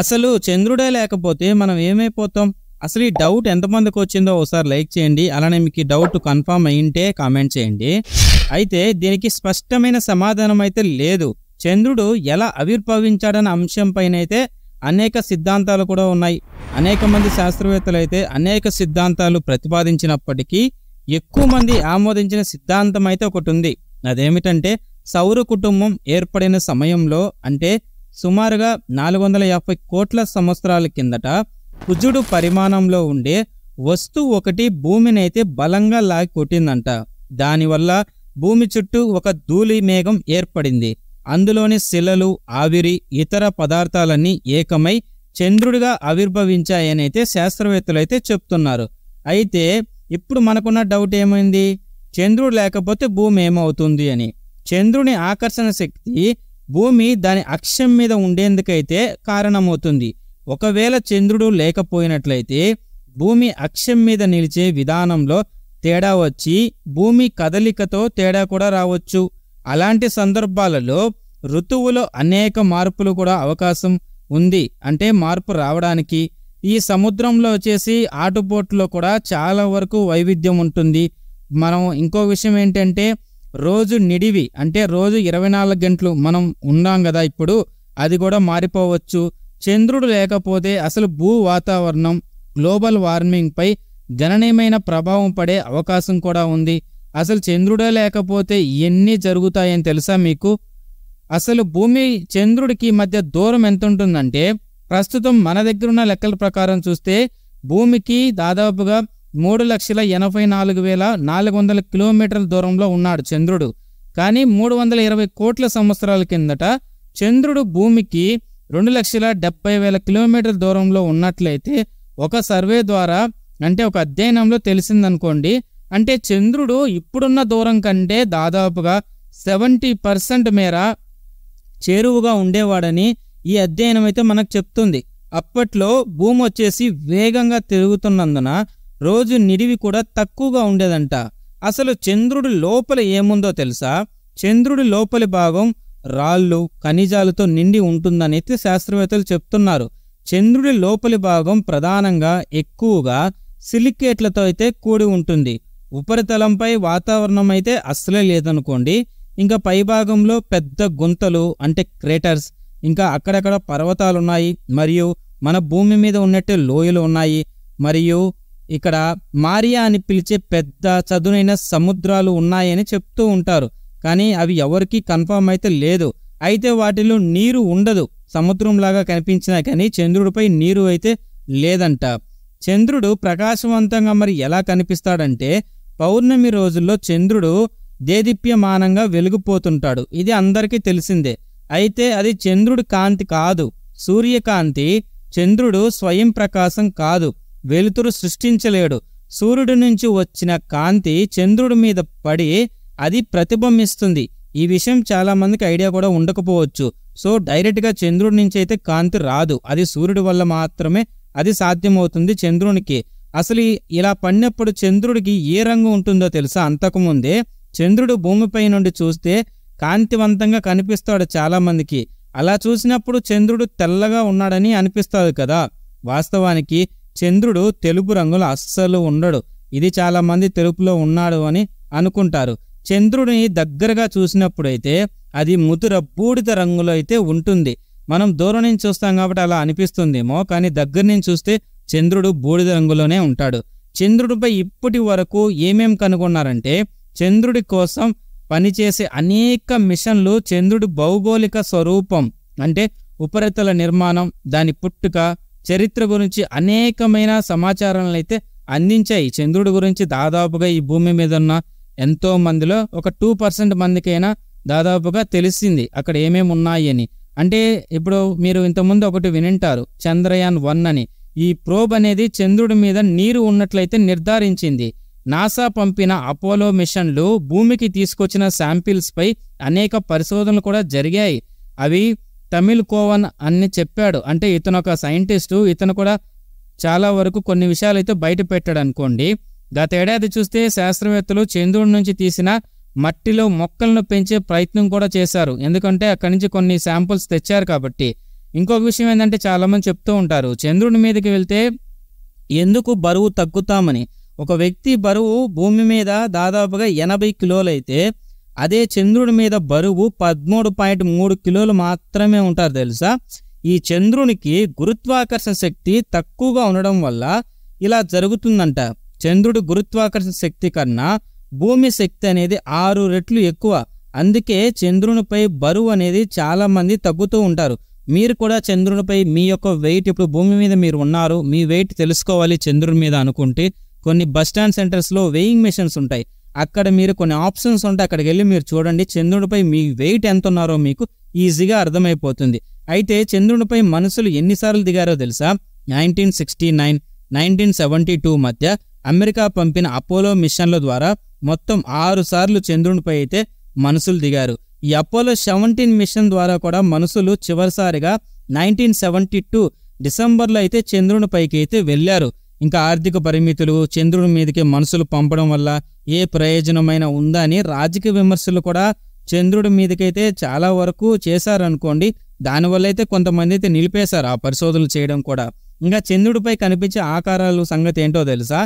అసలు చంద్రుడే లేకపోతే మనం ఏమైపోతాం అసలు ఈ డౌట్ ఎంతమందికి వచ్చిందో ఒకసారి లైక్ చేయండి అలానే మీకు డౌట్ కన్ఫామ్ అయింటే కామెంట్ చేయండి అయితే దీనికి స్పష్టమైన సమాధానం అయితే లేదు చంద్రుడు ఎలా ఆవిర్భవించాడన్న అంశంపైన అయితే అనేక సిద్ధాంతాలు కూడా ఉన్నాయి అనేక మంది శాస్త్రవేత్తలు అయితే అనేక సిద్ధాంతాలు ప్రతిపాదించినప్పటికీ ఎక్కువ మంది ఆమోదించిన సిద్ధాంతం అయితే ఒకటి ఉంది అదేమిటంటే సౌర కుటుంబం ఏర్పడిన సమయంలో అంటే సుమారుగా నాలుగు వందల యాభై కోట్ల సంవత్సరాల కిందట కుజుడు పరిమాణంలో ఉండే వస్తువు ఒకటి భూమినైతే బలంగా లాగి కొట్టిందంట దానివల్ల భూమి చుట్టూ ఒక ధూళి మేఘం ఏర్పడింది అందులోని శిలలు ఆవిరి ఇతర పదార్థాలన్నీ ఏకమై చంద్రుడిగా ఆవిర్భవించాయనైతే శాస్త్రవేత్తలైతే చెప్తున్నారు అయితే ఇప్పుడు మనకున్న డౌట్ ఏమైంది చంద్రుడు లేకపోతే భూమి ఏమవుతుంది అని చంద్రుని ఆకర్షణ శక్తి భూమి దాని అక్షం మీద ఉండేందుకైతే కారణమవుతుంది ఒకవేళ చంద్రుడు లేకపోయినట్లయితే భూమి అక్షం మీద నిలిచే విధానంలో తేడా వచ్చి భూమి కదలికతో తేడా కూడా రావచ్చు అలాంటి సందర్భాలలో ఋతువులో అనేక మార్పులు కూడా అవకాశం ఉంది అంటే మార్పు రావడానికి ఈ సముద్రంలో వచ్చేసి ఆటుపోట్లో కూడా చాలా వరకు వైవిధ్యం ఉంటుంది మనం ఇంకో విషయం ఏంటంటే రోజు నిడివి అంటే రోజు ఇరవై నాలుగు గంటలు మనం ఉన్నాం కదా ఇప్పుడు అది కూడా మారిపోవచ్చు చంద్రుడు లేకపోతే అసలు భూ వాతావరణం గ్లోబల్ వార్మింగ్పై గణనీయమైన ప్రభావం పడే అవకాశం కూడా ఉంది అసలు చంద్రుడే లేకపోతే ఎన్ని జరుగుతాయని తెలుసా మీకు అసలు భూమి చంద్రుడికి మధ్య దూరం ఎంత ఉంటుందంటే ప్రస్తుతం మన దగ్గర ఉన్న లెక్కల ప్రకారం చూస్తే భూమికి దాదాపుగా మూడు లక్షల ఎనభై నాలుగు వేల నాలుగు వందల కిలోమీటర్ల దూరంలో ఉన్నాడు చంద్రుడు కానీ మూడు వందల ఇరవై కోట్ల సంవత్సరాల కిందట చంద్రుడు భూమికి రెండు లక్షల డెబ్బై వేల కిలోమీటర్ల దూరంలో ఉన్నట్లయితే ఒక సర్వే ద్వారా అంటే ఒక అధ్యయనంలో తెలిసిందనుకోండి అంటే చంద్రుడు ఇప్పుడున్న దూరం కంటే దాదాపుగా సెవెంటీ పర్సెంట్ మేర చేరువుగా ఉండేవాడని ఈ అధ్యయనం అయితే మనకు చెప్తుంది అప్పట్లో భూమి వచ్చేసి వేగంగా తిరుగుతున్నందున రోజు నిడివి కూడా తక్కువగా ఉండేదంట అసలు చంద్రుడి లోపల ఏముందో తెలుసా చంద్రుడి లోపలి భాగం రాళ్ళు ఖనిజాలతో నిండి ఉంటుందని శాస్త్రవేత్తలు చెప్తున్నారు చంద్రుడి లోపలి భాగం ప్రధానంగా ఎక్కువగా సిలికేట్లతో అయితే కూడి ఉంటుంది ఉపరితలంపై వాతావరణం అయితే అస్సలే లేదనుకోండి ఇంకా పైభాగంలో పెద్ద గుంతలు అంటే క్రేటర్స్ ఇంకా అక్కడక్కడ పర్వతాలున్నాయి మరియు మన భూమి మీద ఉన్నట్టు లోయలు ఉన్నాయి మరియు ఇక్కడ మారియా అని పిలిచే పెద్ద చదునైన సముద్రాలు ఉన్నాయని చెప్తూ ఉంటారు కానీ అవి ఎవరికీ కన్ఫర్మ్ అయితే లేదు అయితే వాటిలో నీరు ఉండదు సముద్రంలాగా కనిపించినా కానీ చంద్రుడిపై నీరు అయితే లేదంట చంద్రుడు ప్రకాశవంతంగా మరి ఎలా కనిపిస్తాడంటే పౌర్ణమి రోజుల్లో చంద్రుడు దేదీప్యమానంగా వెలుగుపోతుంటాడు ఇది అందరికీ తెలిసిందే అయితే అది చంద్రుడి కాంతి కాదు సూర్యకాంతి చంద్రుడు స్వయం ప్రకాశం కాదు వెలుతురు సృష్టించలేడు సూర్యుడి నుంచి వచ్చిన కాంతి చంద్రుడి మీద పడి అది ప్రతిబింబిస్తుంది ఈ విషయం చాలామందికి ఐడియా కూడా ఉండకపోవచ్చు సో డైరెక్ట్గా చంద్రుడి నుంచి అయితే కాంతి రాదు అది సూర్యుడి వల్ల మాత్రమే అది సాధ్యమవుతుంది చంద్రునికి అసలు ఇలా పడినప్పుడు చంద్రుడికి ఏ రంగు ఉంటుందో తెలుసా అంతకుముందే చంద్రుడు భూమిపై నుండి చూస్తే కాంతివంతంగా కనిపిస్తాడు చాలామందికి అలా చూసినప్పుడు చంద్రుడు తెల్లగా ఉన్నాడని అనిపిస్తుంది కదా వాస్తవానికి చంద్రుడు తెలుపు రంగులో అస్సలు ఉండడు ఇది చాలామంది తెలుపులో ఉన్నాడు అని అనుకుంటారు చంద్రుడిని దగ్గరగా చూసినప్పుడైతే అది ముదుర బూడిద రంగులో అయితే ఉంటుంది మనం దూరం నుంచి చూస్తాం కాబట్టి అలా అనిపిస్తుందేమో కానీ దగ్గర నుంచి చూస్తే చంద్రుడు బూడిద రంగులోనే ఉంటాడు చంద్రుడిపై ఇప్పటి వరకు ఏమేం కనుగొన్నారంటే చంద్రుడి కోసం పనిచేసే అనేక మిషన్లు చంద్రుడి భౌగోళిక స్వరూపం అంటే ఉపరితల నిర్మాణం దాని పుట్టుక చరిత్ర గురించి అనేకమైన సమాచారాలను అయితే అందించాయి చంద్రుడి గురించి దాదాపుగా ఈ భూమి మీద ఉన్న ఎంతో మందిలో ఒక టూ పర్సెంట్ మందికైనా దాదాపుగా తెలిసింది అక్కడ ఏమేమి ఉన్నాయి అని అంటే ఇప్పుడు మీరు ఇంతకుముందు ఒకటి వినింటారు చంద్రయాన్ వన్ అని ఈ ప్రోబ్ అనేది చంద్రుడి మీద నీరు ఉన్నట్లయితే నిర్ధారించింది నాసా పంపిన అపోలో మిషన్లు భూమికి తీసుకొచ్చిన శాంపిల్స్పై అనేక పరిశోధనలు కూడా జరిగాయి అవి తమిళ్ కోవన్ అన్ని చెప్పాడు అంటే ఇతను ఒక సైంటిస్టు ఇతను కూడా చాలా వరకు కొన్ని విషయాలు అయితే బయట పెట్టాడు అనుకోండి గతేడాది చూస్తే శాస్త్రవేత్తలు చంద్రుడి నుంచి తీసిన మట్టిలో మొక్కలను పెంచే ప్రయత్నం కూడా చేశారు ఎందుకంటే అక్కడి నుంచి కొన్ని శాంపుల్స్ తెచ్చారు కాబట్టి ఇంకొక విషయం ఏంటంటే చాలామంది చెప్తూ ఉంటారు చంద్రుడి మీదకి వెళ్తే ఎందుకు బరువు తగ్గుతామని ఒక వ్యక్తి బరువు భూమి మీద దాదాపుగా ఎనభై కిలోలైతే అదే చంద్రుడి మీద బరువు పదమూడు పాయింట్ మూడు కిలోలు మాత్రమే ఉంటారు తెలుసా ఈ చంద్రునికి గురుత్వాకర్షణ శక్తి తక్కువగా ఉండడం వల్ల ఇలా జరుగుతుందంట చంద్రుడి గురుత్వాకర్షణ శక్తి కన్నా భూమి శక్తి అనేది ఆరు రెట్లు ఎక్కువ అందుకే చంద్రునిపై బరువు అనేది చాలామంది తగ్గుతూ ఉంటారు మీరు కూడా చంద్రునిపై మీ యొక్క వెయిట్ ఇప్పుడు భూమి మీద మీరు ఉన్నారు మీ వెయిట్ తెలుసుకోవాలి చంద్రుని మీద అనుకుంటే కొన్ని బస్ స్టాండ్ సెంటర్స్లో వెయింగ్ మిషన్స్ ఉంటాయి అక్కడ మీరు కొన్ని ఆప్షన్స్ ఉంటే అక్కడికి వెళ్ళి మీరు చూడండి చంద్రుడిపై మీ వెయిట్ ఎంత ఉన్నారో మీకు ఈజీగా అర్థమైపోతుంది అయితే చంద్రునిపై మనుషులు ఎన్నిసార్లు దిగారో తెలుసా nineteen sixty nine nineteen seventy two మధ్య అమెరికా పంపిన అపోలో మిషన్ల ద్వారా మొత్తం ఆరు సార్లు చంద్రునిపై అయితే మనుషులు దిగారు ఈ అపోలో సెవెంటీన్ మిషన్ ద్వారా కూడా మనుషులు చివరిసారిగా నైన్టీన్ సెవెంటీ టూ డిసెంబర్లో అయితే చంద్రునిపైకి అయితే వెళ్ళారు ఇంకా ఆర్థిక పరిమితులు చంద్రుడి మీదకి మనసులు పంపడం వల్ల ఏ ప్రయోజనమైన ఉందా అని రాజకీయ విమర్శలు కూడా చంద్రుడి మీదకైతే చాలా వరకు చేశారనుకోండి దానివల్ల అయితే కొంతమంది అయితే నిలిపేశారు ఆ పరిశోధనలు చేయడం కూడా ఇంకా చంద్రుడిపై కనిపించే ఆకారాలు సంగతి ఏంటో తెలుసా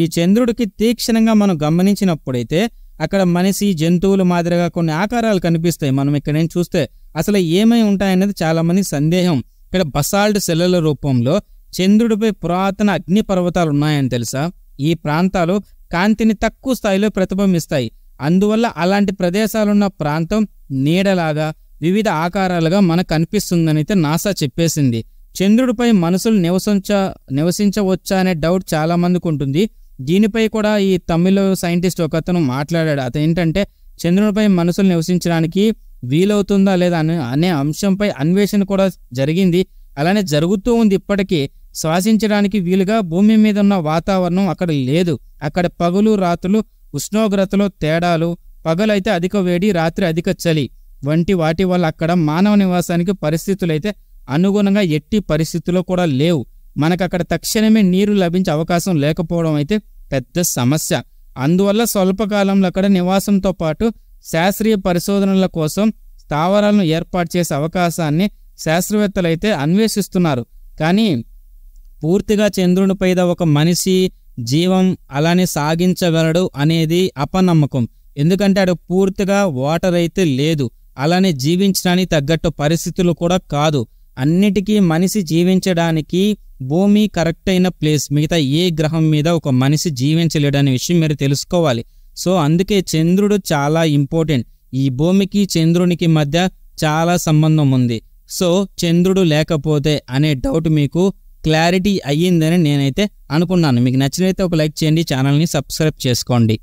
ఈ చంద్రుడికి తీక్షణంగా మనం గమనించినప్పుడైతే అక్కడ మనిషి జంతువులు మాదిరిగా కొన్ని ఆకారాలు కనిపిస్తాయి మనం ఇక్కడ చూస్తే అసలు ఏమై ఉంటాయనేది చాలామంది సందేహం ఇక్కడ బసాల్డ్ సెల్లల రూపంలో చంద్రుడిపై పురాతన అగ్ని పర్వతాలు ఉన్నాయని తెలుసా ఈ ప్రాంతాలు కాంతిని తక్కువ స్థాయిలో ప్రతిబింబిస్తాయి అందువల్ల అలాంటి ప్రదేశాలున్న ప్రాంతం నీడలాగా వివిధ ఆకారాలుగా మనకు కనిపిస్తుందని నాసా చెప్పేసింది చంద్రుడిపై మనసులు నివసించ నివసించవచ్చా అనే డౌట్ చాలామందికి ఉంటుంది దీనిపై కూడా ఈ తమిళ సైంటిస్ట్ ఒకతను మాట్లాడాడు అతను ఏంటంటే చంద్రుడిపై మనసులు నివసించడానికి వీలవుతుందా లేదా అనే అంశంపై అన్వేషణ కూడా జరిగింది అలానే జరుగుతూ ఉంది ఇప్పటికీ శ్వాసించడానికి వీలుగా భూమి మీద ఉన్న వాతావరణం అక్కడ లేదు అక్కడ పగులు రాత్రులు ఉష్ణోగ్రతలో తేడాలు పగలైతే అధిక వేడి రాత్రి అధిక చలి వంటి వాటి వల్ల అక్కడ మానవ నివాసానికి పరిస్థితులైతే అనుగుణంగా ఎట్టి పరిస్థితుల్లో కూడా లేవు మనకు అక్కడ తక్షణమే నీరు లభించే అవకాశం లేకపోవడం అయితే పెద్ద సమస్య అందువల్ల స్వల్పకాలంలో అక్కడ నివాసంతో పాటు శాస్త్రీయ పరిశోధనల కోసం స్థావరాలను ఏర్పాటు చేసే అవకాశాన్ని శాస్త్రవేత్తలైతే అన్వేషిస్తున్నారు కానీ పూర్తిగా పైద ఒక మనిషి జీవం అలానే సాగించగలడు అనేది అపనమ్మకం ఎందుకంటే అక్కడ పూర్తిగా వాటర్ అయితే లేదు అలానే జీవించడానికి తగ్గట్టు పరిస్థితులు కూడా కాదు అన్నిటికీ మనిషి జీవించడానికి భూమి కరెక్ట్ అయిన ప్లేస్ మిగతా ఏ గ్రహం మీద ఒక మనిషి జీవించలేడనే విషయం మీరు తెలుసుకోవాలి సో అందుకే చంద్రుడు చాలా ఇంపార్టెంట్ ఈ భూమికి చంద్రునికి మధ్య చాలా సంబంధం ఉంది సో చంద్రుడు లేకపోతే అనే డౌట్ మీకు క్లారిటీ అయ్యిందని నేనైతే అనుకున్నాను మీకు నచ్చినైతే ఒక లైక్ చేయండి ఛానల్ని సబ్స్క్రైబ్ చేసుకోండి